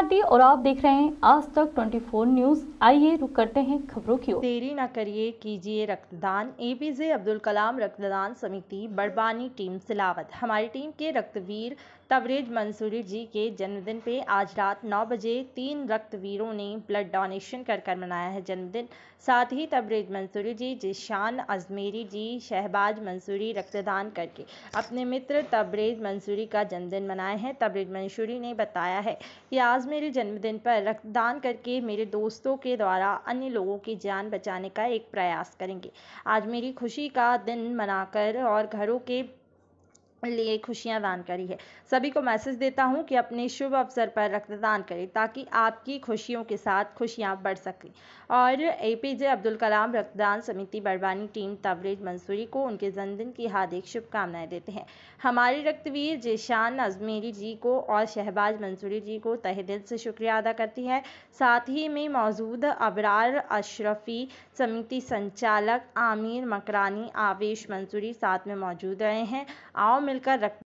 भारती और आप देख रहे हैं आज तक 24 न्यूज आइए रुक करते हैं खबरों की ओर देरी न करिए कीजिए रक्तदान एपीजे अब्दुल कलाम रक्तदान समिति बड़बानी टीम सिलावत हमारी टीम के रक्तवीर तबरेज मंसूरी जी के जन्मदिन पे आज रात 9 बजे तीन रक्तवीरों ने ब्लड डोनेशन कर कर मनाया है जन्मदिन साथ ही तबरेज मंसूरी जी जिशान अजमेरी जी शहबाज मंसूरी रक्तदान करके अपने मित्र तबरेज मंसूरी का जन्मदिन मनाए हैं तबरेज मंसूरी ने बताया है कि आज मेरे जन्मदिन पर रक्तदान करके मेरे दोस्तों के द्वारा अन्य लोगों की जान बचाने का एक प्रयास करेंगे आज मेरी खुशी का दिन मनाकर और घरों के लिए खुशियाँ दान करी है सभी को मैसेज देता हूँ कि अपने शुभ अवसर पर रक्तदान करें ताकि आपकी खुशियों के साथ खुशियाँ बढ़ सकें और ए पी जे अब्दुल कलाम रक्तदान समिति बड़वानी टीम तवरेज मंसूरी को उनके जन्मदिन की हार्दिक शुभकामनाएं देते हैं हमारे रक्तवीर जेशान अजमेरी जी को और शहबाज मंसूरी जी को तह दिल से शुक्रिया अदा करती है साथ ही में मौजूद अबरार अशरफी समिति संचालक आमिर मकरानी आवेश मंसूरी साथ में मौजूद रहे हैं आओ मिलकर रख